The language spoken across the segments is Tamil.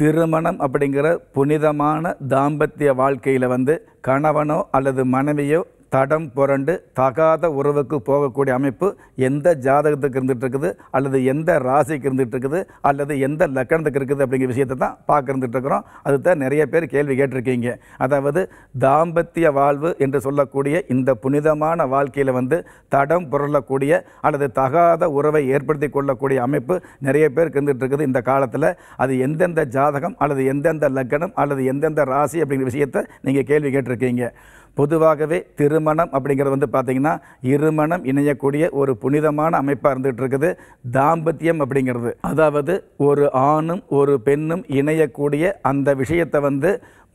திருமணம் அப்படிங்கிற புனிதமான தாம்பத்திய வாழ்க்கையில் வந்து கணவனோ அல்லது மனைவியோ தடம் புரண்டு தகாத உறவுக்கு போகக்கூடிய அமைப்பு எந்த ஜாதகத்துக்கு இருந்துகிட்டு இருக்குது அல்லது எந்த ராசிக்கு இருந்துகிட்டு இருக்குது அல்லது எந்த லக்கணத்துக்கு இருக்குது அப்படிங்கிற விஷயத்தை தான் பார்க்க இருந்துகிட்டு இருக்கிறோம் அது தான் நிறைய பேர் கேள்வி கேட்டிருக்கீங்க அதாவது தாம்பத்திய வாழ்வு என்று சொல்லக்கூடிய இந்த புனிதமான வாழ்க்கையில் வந்து தடம் புரளக்கூடிய அல்லது தகாத உறவை ஏற்படுத்தி கொள்ளக்கூடிய அமைப்பு நிறைய பேருக்கு இருந்துகிட்டு இருக்குது இந்த காலத்தில் அது எந்தெந்த ஜாதகம் அல்லது எந்தெந்த லக்கணம் அல்லது எந்தெந்த ராசி அப்படிங்கிற விஷயத்தை நீங்கள் கேள்வி கேட்டிருக்கீங்க பொதுவாகவே திருமணம் அப்படிங்கிறது வந்து பார்த்தீங்கன்னா இருமணம் இணையக்கூடிய ஒரு புனிதமான அமைப்பாக இருந்துகிட்டு இருக்குது தாம்பத்தியம் அப்படிங்கிறது அதாவது ஒரு ஆணும் ஒரு பெண்ணும் இணையக்கூடிய அந்த விஷயத்தை வந்து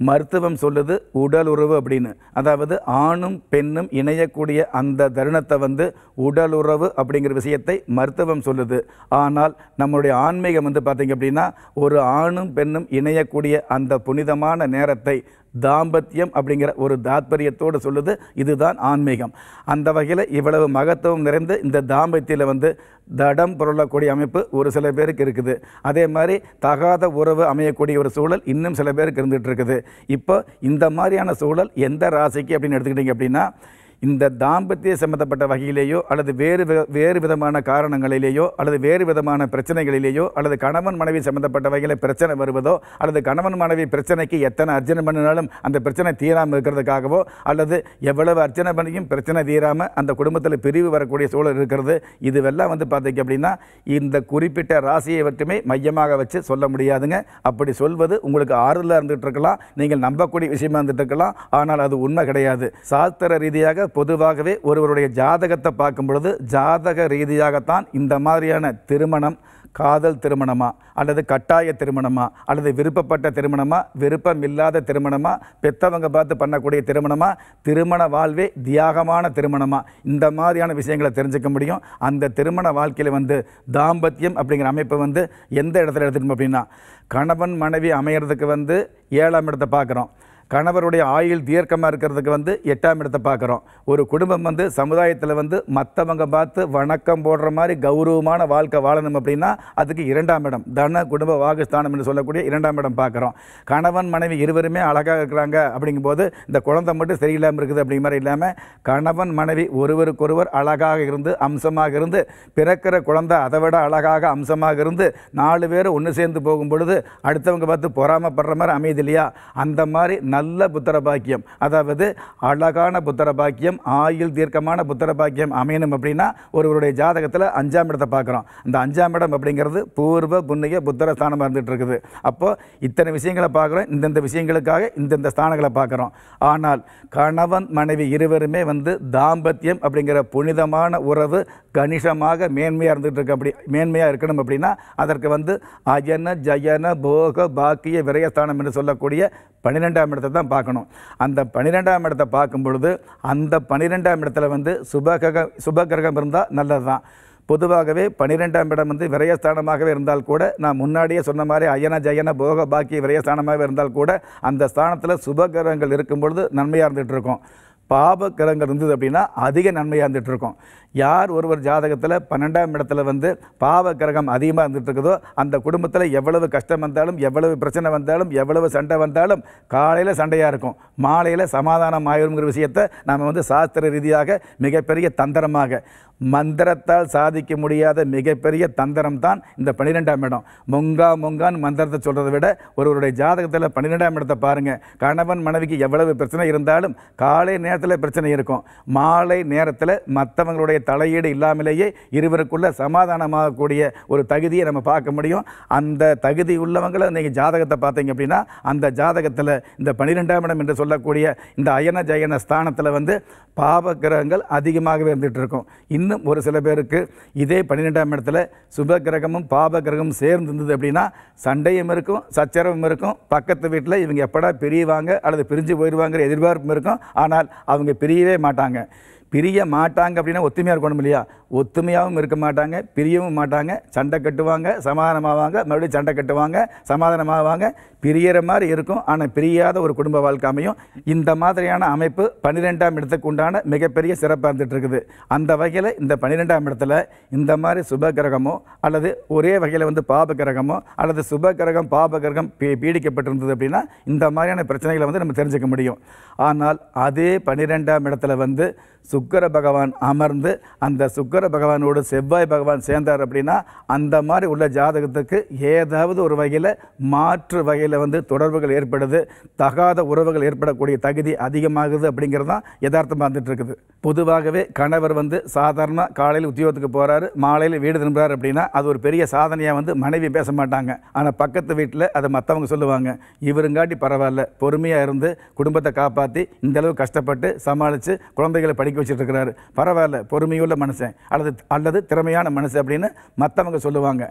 மருத்துவம் சொல்லுது உடல் உறவு அப்படின்னு அதாவது ஆணும் பெண்ணும் இணையக்கூடிய அந்த தருணத்தை வந்து உடல் உறவு அப்படிங்கிற விஷயத்தை மருத்துவம் சொல்லுது ஆனால் நம்மளுடைய ஆன்மீகம் வந்து பார்த்திங்க அப்படின்னா ஒரு ஆணும் பெண்ணும் இணையக்கூடிய அந்த புனிதமான நேரத்தை தாம்பத்தியம் அப்படிங்கிற ஒரு தாத்பரியத்தோடு சொல்லுது இதுதான் ஆன்மீகம் அந்த வகையில் இவ்வளவு மகத்துவம் நிறைந்த இந்த தாம்பத்தியில் வந்து தடம் பொருளக்கூடிய அமைப்பு ஒரு சில பேருக்கு இருக்குது அதே மாதிரி தகாத உறவு அமையக்கூடிய ஒரு சூழல் இன்னும் சில பேருக்கு இருந்துகிட்டு இருக்குது இப்போ இந்த மாதிரியான சூழல் எந்த ராசிக்கு அப்படின்னு எடுத்துக்கிட்டிங்க அப்படின்னா இந்த தாம்பத்திய சம்மந்தப்பட்ட வகையிலேயோ அல்லது வேறு வேறு விதமான காரணங்களிலேயோ அல்லது வேறு விதமான பிரச்சனைகளிலேயோ அல்லது கணவன் மனைவி சம்மந்தப்பட்ட வகையில் பிரச்சனை வருவதோ அல்லது கணவன் மனைவி பிரச்சனைக்கு எத்தனை அர்ச்சனை பண்ணினாலும் அந்த பிரச்சனை தீராமல் இருக்கிறதுக்காகவோ அல்லது எவ்வளவு அர்ச்சனை பண்ணியும் பிரச்சனை தீராமல் அந்த குடும்பத்தில் பிரிவு வரக்கூடிய சூழல் இருக்கிறது இதுவெல்லாம் வந்து பார்த்தீங்க அப்படின்னா இந்த குறிப்பிட்ட ராசியை மட்டுமே மையமாக வச்சு சொல்ல முடியாதுங்க அப்படி சொல்வது உங்களுக்கு ஆறுதலாக இருந்துகிட்டு இருக்கலாம் நீங்கள் நம்பக்கூடிய விஷயமா இருந்துட்டு இருக்கலாம் ஆனால் அது உண்மை கிடையாது சாஸ்திர ரீதியாக பொதுவாகவே ஒருவருடைய ஜாதகத்தை பார்க்கும் பொழுது ஜாதக ரீதியாகத்தான் இந்த மாதிரியான திருமணம் காதல் திருமணமா அல்லது கட்டாய திருமணமா அல்லது விருப்பப்பட்ட திருமணமா விருப்பம் இல்லாத திருமணமா பெத்தவங்க பார்த்து பண்ணக்கூடிய திருமணமா திருமண வாழ்வே தியாகமான திருமணமா இந்த மாதிரியான விஷயங்களை தெரிஞ்சுக்க முடியும் அந்த திருமண வாழ்க்கையில் வந்து தாம்பத்தியம் அப்படிங்கிற அமைப்பை வந்து எந்த இடத்துல எடுத்துக்கணும் அப்படின்னா கணவன் மனைவி அமையிறதுக்கு வந்து ஏழாம் இடத்தை பார்க்குறோம் கணவருடைய ஆயுள் தீர்க்கமாக இருக்கிறதுக்கு வந்து எட்டாம் இடத்தை பார்க்குறோம் ஒரு குடும்பம் வந்து சமுதாயத்தில் வந்து மற்றவங்க பார்த்து வணக்கம் போடுற மாதிரி கௌரவமான வாழ்க்கை வாழணும் அப்படின்னா அதுக்கு இரண்டாம் இடம் தன குடும்ப வாகஸ்தானம் என்று சொல்லக்கூடிய இரண்டாம் இடம் பார்க்குறோம் கணவன் மனைவி இருவருமே அழகாக இருக்கிறாங்க அப்படிங்கும்போது இந்த குழந்தை மட்டும் சரியில்லாமல் இருக்குது அப்படிங்கிற மாதிரி இல்லாமல் கணவன் மனைவி ஒருவருக்கொருவர் அழகாக இருந்து அம்சமாக இருந்து பிறக்கிற குழந்தை அதை விட அழகாக அம்சமாக இருந்து நாலு பேர் ஒன்று சேர்ந்து போகும் பொழுது அடுத்தவங்க பார்த்து பொறாமப்படுற மாதிரி அமைதி இல்லையா அந்த மாதிரி நல்ல புத்திர பாக்கியம் அதாவது அழகான புத்திர பாக்கியம் ஆயுள் தீர்க்கமான புத்திர பாக்கியம் அமையணும் அப்படின்னா ஒருவருடைய ஜாதகத்தில் அஞ்சாம் இடத்தை பார்க்குறோம் இந்த அஞ்சாம் இடம் அப்படிங்கிறது பூர்வ புண்ணிய புத்திர ஸ்தானமாக இருந்துகிட்டு இருக்குது அப்போது இத்தனை விஷயங்களை பார்க்குறோம் இந்தந்த விஷயங்களுக்காக இந்தந்த ஸ்தானங்களை பார்க்குறோம் ஆனால் கணவன் மனைவி இருவருமே வந்து தாம்பத்தியம் அப்படிங்கிற புனிதமான உறவு கணிசமாக மேன்மையாக இருந்துகிட்டு இருக்கு அப்படி மேன்மையாக இருக்கணும் அப்படின்னா அதற்கு வந்து அயன ஜயன போக பாக்கிய விரயஸ்தானம் என்று சொல்லக்கூடிய பன்னிரெண்டாம் இடத்தை தான் பார்க்கணும் அந்த பனிரெண்டாம் இடத்தை பார்க்கும் பொழுது அந்த பன்னிரெண்டாம் இடத்துல வந்து சுபகிரகம் சுபகிரகம் இருந்தால் நல்லது தான் பொதுவாகவே பன்னிரெண்டாம் இடம் வந்து விரயஸ்தானமாகவே இருந்தால் கூட நான் முன்னாடியே சொன்ன மாதிரி அயன ஜயன போக பாக்கிய விரயஸ்தானமாகவே இருந்தால் கூட அந்த ஸ்தானத்தில் சுபகிரகங்கள் இருக்கும் பொழுது நன்மையாக இருந்துகிட்டு இருக்கும் பாப கிரகங்கள் இருந்தது அப்படின்னா அதிக நன்மையாக இருந்துகிட்டு இருக்கும் யார் ஒருவர் ஜாதகத்தில் பன்னெண்டாம் இடத்துல வந்து பாவ கிரகம் அதிகமாக இருந்துகிட்டு அந்த குடும்பத்தில் எவ்வளவு கஷ்டம் வந்தாலும் எவ்வளவு பிரச்சனை வந்தாலும் எவ்வளவு சண்டை வந்தாலும் காலையில் சண்டையாக இருக்கும் மாலையில் சமாதானம் ஆயிருங்கிற விஷயத்தை நம்ம வந்து சாஸ்திர ரீதியாக மிகப்பெரிய தந்திரமாக மந்திரத்தால் சாதிக்க முடியாத மிகப்பெரிய தந்திரம் தான் இந்த பன்னிரெண்டாம் இடம் மொங்கா மொங்கான் மந்திரத்தை சொல்கிறத விட ஒருவருடைய ஜாதகத்தில் பன்னிரெண்டாம் இடத்தை பாருங்கள் கணவன் மனைவிக்கு எவ்வளவு பிரச்சனை இருந்தாலும் காலை நேரத்தில் நேரத்தில் பிரச்சனை இருக்கும் மாலை நேரத்தில் மற்றவங்களுடைய தலையீடு இல்லாமலேயே இருவருக்குள்ள சமாதானமாகக்கூடிய ஒரு தகுதியை நம்ம பார்க்க முடியும் அந்த தகுதி உள்ளவங்களை நீங்கள் ஜாதகத்தை பார்த்தீங்க அப்படின்னா அந்த ஜாதகத்தில் இந்த பன்னிரெண்டாம் இடம் என்று சொல்லக்கூடிய இந்த அயன ஜயன ஸ்தானத்தில் வந்து பாவ கிரகங்கள் அதிகமாகவே இருந்துகிட்டு இருக்கும் இன்னும் ஒரு சில பேருக்கு இதே பன்னிரெண்டாம் இடத்துல சுப கிரகமும் பாப கிரகமும் சேர்ந்து இருந்தது அப்படின்னா சண்டையும் இருக்கும் சச்சரவும் இருக்கும் பக்கத்து வீட்டில் இவங்க எப்படா பிரிவாங்க அல்லது பிரிஞ்சு போயிடுவாங்கிற எதிர்பார்ப்பும் இருக்கும் ஆனால் அவங்க பிரியவே மாட்டாங்க பிரிய மாட்டாங்க அப்படின்னா ஒத்துமையாக இருக்கணும் இல்லையா ஒத்துமையாகவும் இருக்க மாட்டாங்க பிரியவும் மாட்டாங்க சண்டை கட்டுவாங்க சமாதானமாவாங்க மறுபடியும் சண்டை கட்டுவாங்க சமாதானமாவாங்க பிரியற மாதிரி இருக்கும் ஆனால் பிரியாத ஒரு குடும்ப வாழ்க்கை அமையும் இந்த மாதிரியான அமைப்பு பன்னிரெண்டாம் இடத்துக்கு உண்டான மிகப்பெரிய சிறப்பாக இருந்துகிட்டு இருக்குது அந்த வகையில் இந்த பன்னிரெண்டாம் இடத்துல இந்த மாதிரி சுப கிரகமோ அல்லது ஒரே வகையில் வந்து பாப கிரகமோ அல்லது சுப கிரகம் பாப கிரகம் பீடிக்கப்பட்டிருந்தது அப்படின்னா இந்த மாதிரியான பிரச்சனைகளை வந்து நம்ம தெரிஞ்சுக்க முடியும் ஆனால் அதே பன்னிரெண்டாம் இடத்துல வந்து சு சுக்கர பகவான் அமர்ந்து அந்த சுக்கர பகவானோடு செவ்வாய் பகவான் சேர்ந்தார் அப்படின்னா அந்த மாதிரி உள்ள ஜாதகத்துக்கு ஏதாவது ஒரு வகையில் மாற்று வகையில் வந்து தொடர்புகள் ஏற்படுது தகாத உறவுகள் ஏற்படக்கூடிய தகுதி அதிகமாகுது அப்படிங்கிறது தான் யதார்த்தமாக வந்துட்டு பொதுவாகவே கணவர் வந்து சாதாரண காலையில் உத்தியோகத்துக்கு போகிறாரு மாலையில் வீடு திரும்புகிறார் அப்படின்னா அது ஒரு பெரிய சாதனையாக வந்து மனைவி பேச மாட்டாங்க ஆனால் பக்கத்து வீட்டில் அதை மற்றவங்க சொல்லுவாங்க இவருங்காட்டி பரவாயில்ல பொறுமையாக இருந்து குடும்பத்தை காப்பாற்றி இந்தளவு கஷ்டப்பட்டு சமாளித்து குழந்தைகளை படிக்க வச்சு வச்சுட்டு இருக்கிறாரு பரவாயில்ல பொறுமையுள்ள மனுஷன் அல்லது அல்லது திறமையான மனுஷன் அப்படின்னு மற்றவங்க சொல்லுவாங்க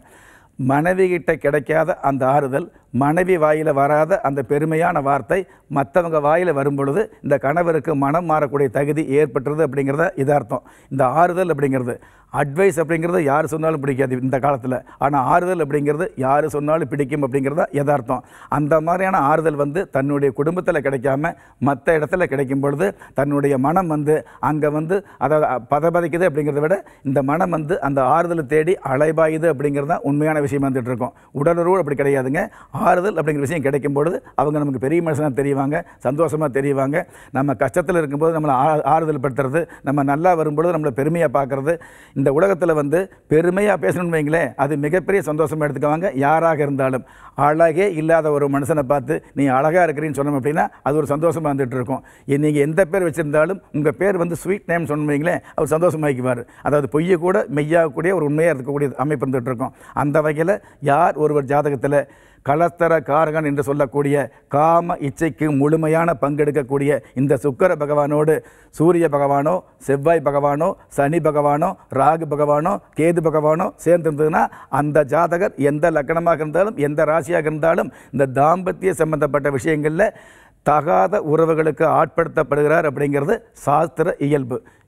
கிட்ட கிடைக்காத அந்த ஆறுதல் மனைவி வாயில் வராத அந்த பெருமையான வார்த்தை மற்றவங்க வாயில் வரும் பொழுது இந்த கணவருக்கு மனம் மாறக்கூடிய தகுதி ஏற்பட்டுறது அப்படிங்கிறத இதார்த்தம் இந்த ஆறுதல் அப்படிங்கிறது அட்வைஸ் அப்படிங்கிறது யார் சொன்னாலும் பிடிக்காது இந்த காலத்தில் ஆனால் ஆறுதல் அப்படிங்கிறது யார் சொன்னாலும் பிடிக்கும் அப்படிங்கிறத யதார்த்தம் அந்த மாதிரியான ஆறுதல் வந்து தன்னுடைய குடும்பத்தில் கிடைக்காம மற்ற இடத்துல கிடைக்கும் பொழுது தன்னுடைய மனம் வந்து அங்கே வந்து அதை பதபதைக்குது அப்படிங்கிறத விட இந்த மனம் வந்து அந்த ஆறுதலை தேடி அலைபாயுது அப்படிங்கிறது தான் உண்மையான விஷயம் விஷயமா இருந்துகிட்டு இருக்கோம் உடலுறவு அப்படி கிடையாதுங்க ஆறுதல் அப்படிங்கிற விஷயம் கிடைக்கும் பொழுது அவங்க நமக்கு பெரிய மனுஷனாக தெரிவாங்க சந்தோஷமாக தெரியவாங்க நம்ம கஷ்டத்தில் இருக்கும்போது நம்மளை ஆறுதல் படுத்துறது நம்ம நல்லா வரும்பொழுது நம்மளை பெருமையாக பார்க்குறது இந்த உலகத்தில் வந்து பெருமையாக பேசணும்னு வைங்களேன் அது மிகப்பெரிய சந்தோஷமாக எடுத்துக்குவாங்க யாராக இருந்தாலும் அழகே இல்லாத ஒரு மனுஷனை பார்த்து நீ அழகாக இருக்கிறீன்னு சொன்னோம் அப்படின்னா அது ஒரு சந்தோஷமாக இருந்துகிட்டு இருக்கும் நீங்கள் எந்த பேர் வச்சுருந்தாலும் உங்கள் பேர் வந்து ஸ்வீட் நேம் வைங்களேன் அவர் சந்தோஷமாக்குவார் அதாவது பொய்யை கூட மெய்யாக கூடிய ஒரு உண்மையாக இருக்கக்கூடிய அமைப்பு இருந்துகிட்டு இருக்கும் அந்த வகையில் வகையில் யார் ஒருவர் ஜாதகத்தில் கலஸ்தர காரகன் என்று சொல்லக்கூடிய காம இச்சைக்கு முழுமையான பங்கெடுக்கக்கூடிய இந்த சுக்கர பகவானோடு சூரிய பகவானோ செவ்வாய் பகவானோ சனி பகவானோ ராகு பகவானோ கேது பகவானோ சேர்ந்திருந்ததுன்னா அந்த ஜாதகர் எந்த லக்கணமாக இருந்தாலும் எந்த ராசியாக இருந்தாலும் இந்த தாம்பத்திய சம்பந்தப்பட்ட விஷயங்களில் தகாத உறவுகளுக்கு ஆட்படுத்தப்படுகிறார் அப்படிங்கிறது சாஸ்திர இயல்பு